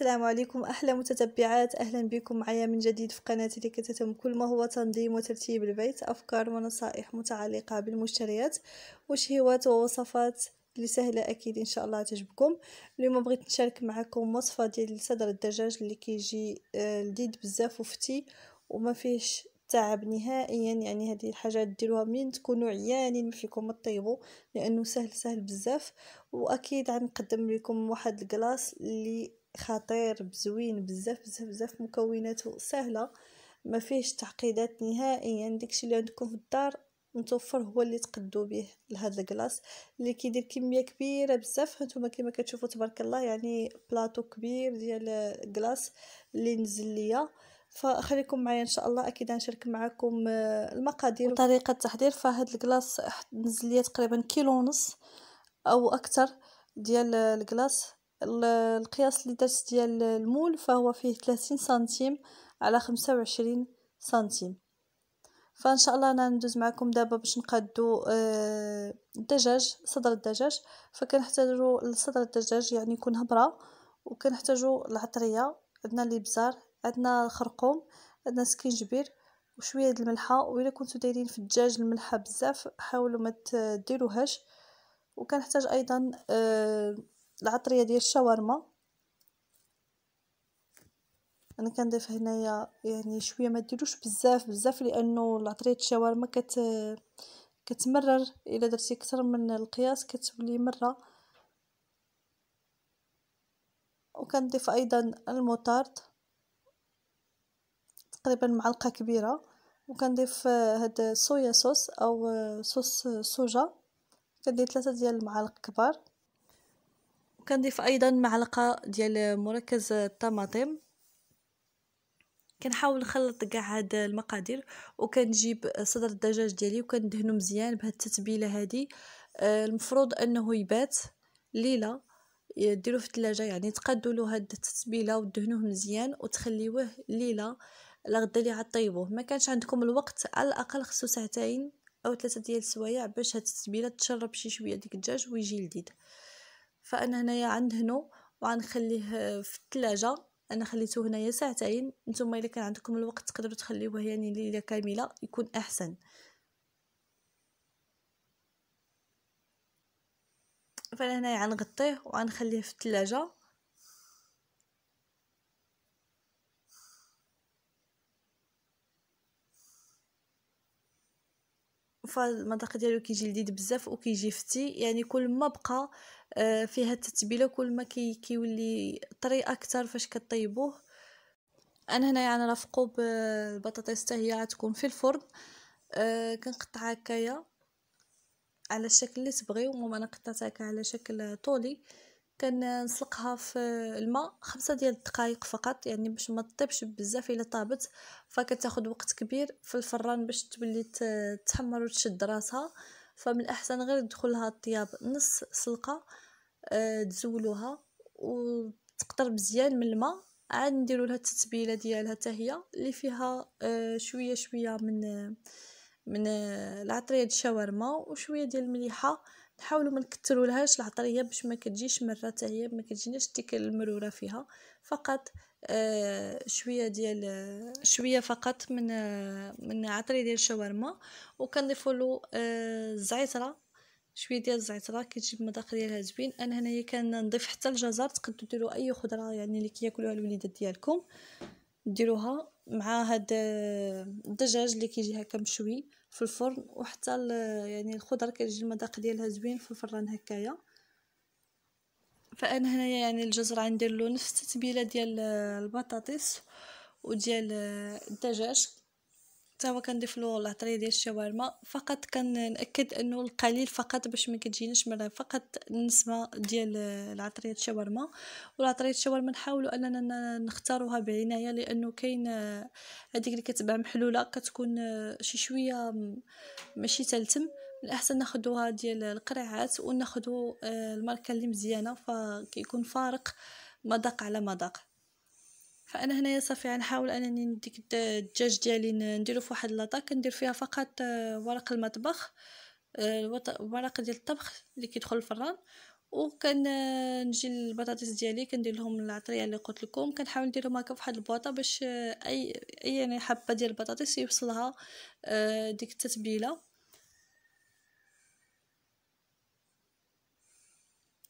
السلام عليكم أحلى متتبعات أهلا بكم معايا من جديد في قناتي اللي تتم كل ما هو تنظيم وترتيب البيت أفكار ونصائح متعلقة بالمشتريات وشهوات ووصفات اللي سهلة أكيد إن شاء الله تعجبكم اليوم بغيت نشارك معكم وصفة ديال صدر الدجاج اللي كيجي آه، لذيذ بزاف وفتي وما فيهش تعب نهائيا يعني هذه الحاجات ديروها منين تكونوا عيانين فيكم تطيبوا لانه سهل سهل بزاف واكيد غنقدم لكم واحد الكلاص اللي خطير بزوين بزاف بزاف بزاف مكوناته سهله ما فيهش تعقيدات نهائيا داكشي اللي عندكم في الدار متوفر هو اللي تقدو به لهاد الكلاص اللي كيدير كميه كبيره بزاف هانتوما كما كتشوفوا تبارك الله يعني بلاطو كبير ديال الكلاص اللي نزل ليا فخليكم معايا ان شاء الله اكيد غنشارك معكم آه، المقادير وطريقه التحضير فهاد الكلاص نزل ليا تقريبا كيلو ونص او اكثر ديال الكلاص القياس اللي درت ديال المول فهو فيه 30 سنتيم على 25 سنتيم فان شاء الله انا ندوز معكم دابا باش نقادو آه، الدجاج صدر الدجاج فكنحتاجو لصدر الدجاج يعني يكون هبره وكنحتاجو العطريه عندنا الابزار عندنا الخرقوم عندنا سكينجبير وشويه د الملحه وإلا كنتو دايرين في الدجاج الملحه بزاف حاولوا ما تديروهاش وكنحتاج ايضا آه العطريه ديال الشاورما انا كنضيف هنايا يعني شويه ما ديروش بزاف بزاف لانه العطريه الشاورما كت كتمرر الا درتي اكثر من القياس كتولي مره وكنضيف ايضا الموطارد تقريبا معلقه كبيره وكنضيف هاد صويا صوص او صوص سوجا كندير ثلاثه ديال المعالق كبار وكنضيف ايضا معلقه ديال مركز الطماطم كنحاول نخلط كاع هاد المقادير وكنجيب صدر الدجاج ديالي وكندهنو مزيان بهاد التتبيله هادي آه، المفروض انه يبات ليله ديروه في الثلاجه يعني تقادوا له هاد التتبيله ودهنوه مزيان وتخليوه ليله لغدا اللي غطيبوه ما كانش عندكم الوقت على الاقل خصو ساعتين او ثلاثه ديال السوايع باش هاد التتبيله تشرب شي شويه ديك الدجاج ويجي لذيذ فانا هنايا عند هنو وغنخليه في الثلاجه انا خليته هنايا ساعتين نتوما الا كان عندكم الوقت تقدروا تخليوه يعني ليله كامله يكون احسن فانا هنايا غنغطيه وغنخليه في الثلاجه فالمذاق ديالو كيجي لذيذ بزاف وكيجي فتي يعني كل ما بقى آه، فيها التتبيله كل ما كي كيولي طري اكثر فاش كطيبوه انا هنايا يعني رافقو بالبطاطس حتى هي غتكون في الفرن أه كنقطعها هكايا على الشكل اللي تبغيو المهم انا قطعتها على شكل طولي كنسلقها في الماء خمسة ديال الدقائق فقط يعني باش ما تطيبش بزاف الا طابت فكتاخد وقت كبير في الفران باش تولي تحمر وتشد راسها فمن الاحسن غير تدخلها الطياب نص سلقه آه، تزولوها وتقطر مزيان من الماء عاد نديروا لها التتبيله ديالها حتى هي اللي فيها آه، شويه شويه من من آه، العطريه ديال الشاورما وشويه ديال المليحه نحاولوا ما نكثرولهاش العطريه باش ما كتجيش مره تاع هي ما كتجيناش ديك المروره فيها فقط آه شويه ديال آه، شويه فقط من آه من عطري ديال الشاورما وكنضيفوا له آه الزعتره شويه ديال الزعتره كتجيب المذاق ديالها زوين انا هنايا كنضيف حتى الجزر تقدروا ديروا اي خضره يعني اللي كياكلوها الوليدات ديالكم ديروها مع هاد آه، الدجاج اللي كيجي هكا مشوي في الفرن وحتى يعني الخضر كتجي المذاق ديالها زوين في الفران هكايا فانا هنايا يعني الجزر غندير له نفس التتبيله ديال البطاطس وديال الدجاج حتى هو كنضيفلو العطريه ديال الشاورما فقط كنأكد انه القليل فقط باش ما كتجيناش مرة فقط النسمه ديال العطريه الشاورما والعطريه الشاورما نحاولوا اننا نختاروها بعنايه لانه كاين هذيك اللي كتبع محلوله كتكون شي شويه ماشي تلتم الاحسن ناخذوها ديال القريعات وناخذوا الماركه اللي مزيانه فكيكون فارق مذاق على مذاق فانا هنايا صافي غنحاول انني نديك الدجاج ديالي نديرو في واحد لاطا كندير فيها فقط آه، ورق المطبخ آه، ورق ديال الطبخ اللي كيدخل الفران آه، نجي البطاطس ديالي كندير لهم العطريه اللي قلت لكم كنحاول نديرهم هكا فواحد البواطه باش اي اي يعني حبه ديال البطاطس يوصلها ديك التتبيله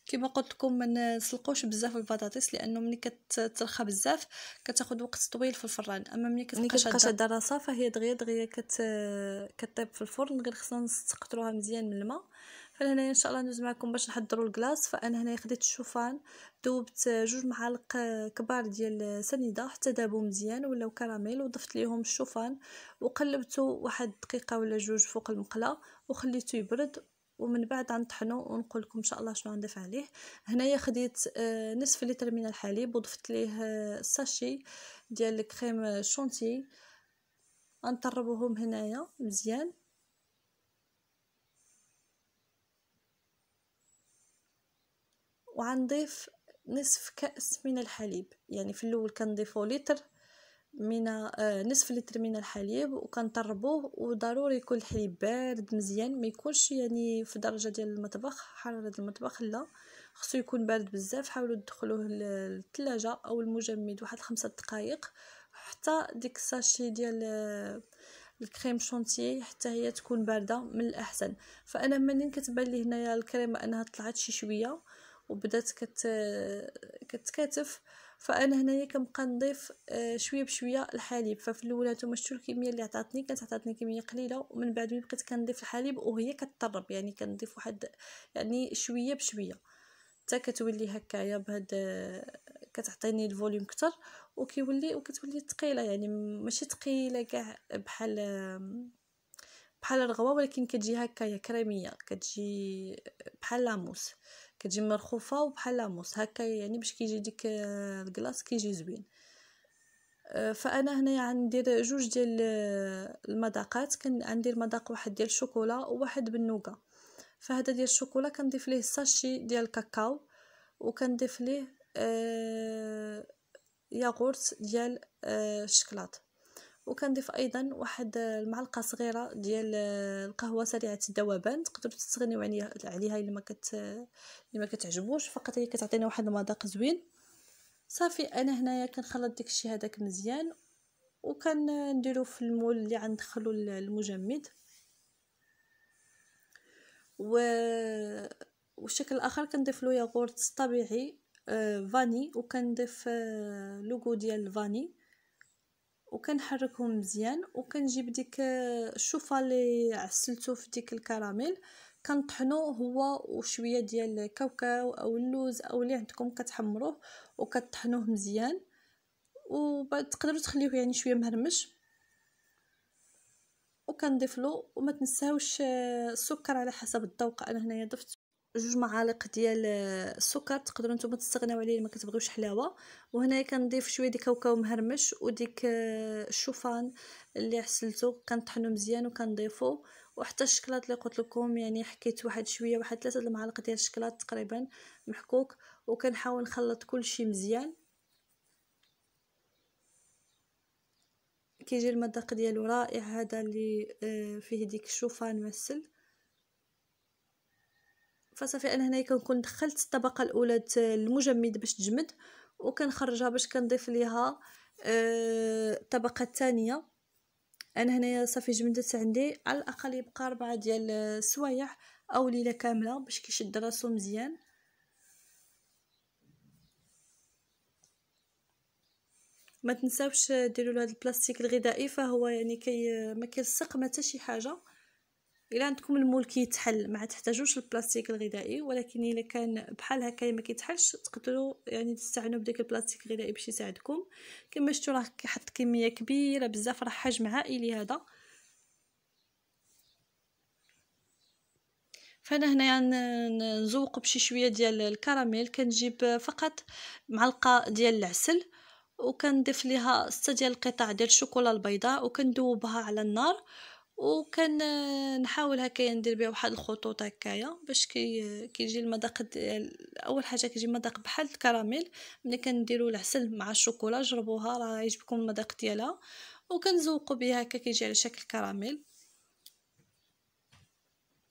كما قلت لكم ما نسلقوش بزاف البطاطس لانه ملي كترخى بزاف كتاخذ وقت طويل في الفران اما ملي كتقشى شاده راسها فهي دغيا دغيا كت كطيب في الفرن غير خصنا نستقطروها مزيان من الماء فهنا ان شاء الله ندوز معكم باش نحضروا الكلاص فانا هنا خديت الشوفان ذوبت جوج معالق كبار ديال سنيده حتى دابو مزيان ولاو كراميل وضفت ليهم الشوفان وقلبته واحد دقيقه ولا جوج فوق المقله وخليته يبرد ومن بعد غنطحنو ونقول لكم ان شاء الله شنو غنضيف عليه هنايا خديت آه، نصف لتر من الحليب وضفت ليه آه، ساشي ديال الكريم شونتي غنطربوهم هنايا مزيان وعنضيف نصف كاس من الحليب يعني في الاول كنضيفو لتر من آه، نصف لتر من الحليب وكنطربوه وضروري يكون الحليب بارد مزيان ما يكونش يعني في درجه ديال المطبخ حراره المطبخ لا خصو يكون بارد بزاف حاولوا تدخلوه للثلاجه او المجمد واحد خمسة دقائق حتى ديك الساشي ديال آه، الكريم شونتيي حتى هي تكون بارده من الاحسن فانا منين كتبان لي هنايا الكريمه انها طلعت شي شويه وبدات كت آه، كتكاتف فانا هنايا كنبقى نضيف آه، شويه بشويه الحليب ففي الاولى نتوما شفتوا الكميه اللي عطاتني كانت عطاتني كميه قليله ومن بعد ملي بقيت كنضيف الحليب وهي كتطرب يعني كنضيف واحد يعني شويه بشويه حتى كتولي هكايا بهاد آه، كتعطيني الفوليوم كتر وكيولي وكتولي ثقيله يعني ماشي ثقيله كاع بحال بحال الرغوه ولكن كتجي هكايا كريميه كتجي آه، بحال لاموس كتجي مرخوفه وبحال لاموس هكا يعني باش كيجي ديك الكلاص كيجي زوين آه، فانا هنايا يعني جوج ديال المذاقات كندير مذاق واحد ديال الشوكولا وواحد بالنوكا فهذا ديال الشوكولا كنضيف ليه ساشي ديال الكاكاو وكنضيف ليه آه ياغورت ديال آه، الشكلاط وكنضيف ايضا واحد آه، المعلقه صغيره ديال آه، القهوه سريعه الذوبان تقدروا تستغنيو يعني عليها الا ما كت الا ما كتعجبوش فقط هي كتعطينا واحد المذاق زوين صافي انا هنايا كنخلط داكشي هذاك مزيان وكنديرو في المول اللي غندخلو المجمد و والشكل الاخر كنضيف له ياغورت طبيعي آه، فاني وكنضيف لوغو ديال الفاني وكنحركهم مزيان وكنجيب ديك آه، الشوفه اللي عسلته في ديك الكراميل كنطحنو هو وشويه ديال الكاوكاو او اللوز او اللي عندكم كتحمروه وكطحنوه مزيان وتقدروا تخليوه يعني شويه مهرمش وكنضيف له وما تنساوش آه، السكر على حسب الذوق انا هنايا ضفت جوج معالق ديال آه، السكر تقدروا نتوما تستغناو عليه ما كتبغيوش حلاوه وهنايا كنضيف شويه ديال كاوكاو مهرمش وديك آه، الشوفان اللي عسلته كنطحنو مزيان وكنضيفو وحتى الشكلاط اللي قلت لكم يعني حكيت واحد شويه واحد ثلاثه المعالق ديال الشكلاط تقريبا محكوك وكنحاول نخلط كل شيء مزيان كيجي المذاق ديالو رائع هذا اللي آه، فيه ديك الشوفان مع فصافي انا هنايا كنكون دخلت الطبقه الاولى المجمد باش تجمد وكنخرجها باش كنضيف ليها آه، الطبقه الثانيه انا هنايا صافي جمدت عندي على الاقل يبقى ربعة ديال السوايع او ليله كامله باش كيشد راسو مزيان ما تنساوش ديروا له هذا البلاستيك الغذائي فهو يعني كي ما كيلصق ما حتى شي حاجه الا عندكم المول كيتحل ما تحتاجوش البلاستيك الغذائي ولكن الا كان بحال هكا ما كيتحلش تقدروا يعني تستعملوا بداك البلاستيك الغذائي باش يساعدكم كما شفتوا راه كيحط كميه كبيره بزاف راه حجم عائلي هذا فانا هنايا يعني نزوق بشي شويه ديال الكراميل كنجيب فقط معلقه ديال العسل وكنضيف ليها 6 ديال القطع ديال الشوكولا البيضاء وكندوبها على النار وكان آه، نحاول هكا ندير بها واحد الخطوط هكايا باش كي آه، كيجي المذاق آه، اول حاجه كيجي مذاق بحال الكراميل ملي كنديروا العسل مع الشوكولا جربوها راه يعجبكم المذاق ديالها وكنزوقوا بها هكا كيجي على شكل كراميل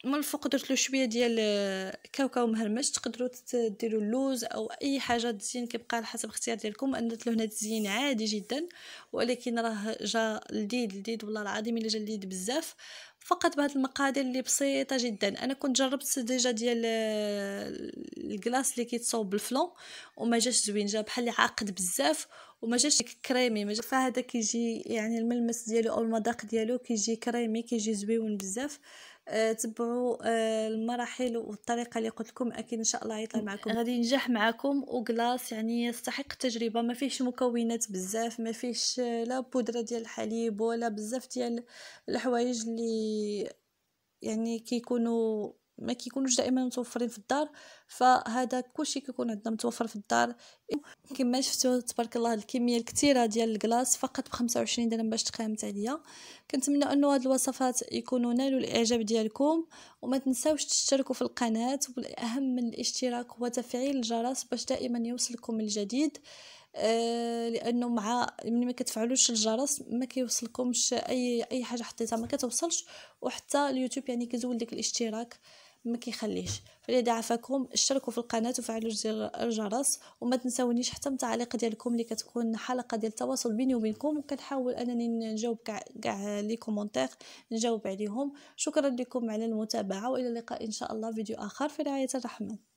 من الفوق درتلو شويه ديال آه، كاوكاو مهرمش تقدروا ديروا اللوز او اي حاجه تزين كيبقى على حسب اختيار ديالكم انا درت له هنا تزيين عادي جدا ولكن راه جا لذيذ لذيذ والله العظيم الا جا لذيذ بزاف فقط بهاد المقادير اللي بسيطه جدا انا كنت جربت ديجا ديال آه، الكلاص اللي كيتصاوب بالفلون وما جاش زوين جا بحال عاقد بزاف وما جاش كريمي ما جاش فهذا كيجي يعني الملمس ديالو او المذاق ديالو كيجي كريمي كيجي زويون بزاف آه، تبعوا آه، المراحل والطريقه اللي قلت لكم اكيد ان شاء الله يطلع معكم غادي ينجح معكم وكلاص يعني يستحق التجربه ما فيهش مكونات بزاف ما فيهش آه، لا بودره ديال الحليب ولا بزاف ديال الحوايج اللي يعني كيكونوا ما كيكونوش دائما متوفرين في الدار فهذا كلشي كيكون عندنا متوفر في الدار كما شفتوا تبارك الله الكميه الكثيره ديال الكلاص فقط ب 25 درهم باش تقامت عليا كنتمنى انه هاد الوصفات يكونوا نالوا الاعجاب ديالكم وما تنساوش تشتركوا في القناه والاهم من الاشتراك هو تفعيل الجرس باش دائما يوصلكم الجديد آه، لانه مع ملي ما كتفعلوش الجرس ما كيوصلكمش اي اي حاجه حطيتها ما كتوصلش وحتى اليوتيوب يعني كيزول ديك الاشتراك ما كيخليش فلذا عفاكم اشتركوا في القناه وفعلوا الجرس وما تنساونيش حتى التعليق ديالكم اللي كتكون حلقه ديال التواصل بيني وبينكم وكنحاول انني نجاوب كاع لي كومونتير نجاوب عليهم شكرا لكم على المتابعه والى اللقاء ان شاء الله فيديو اخر في رعايه الرحمن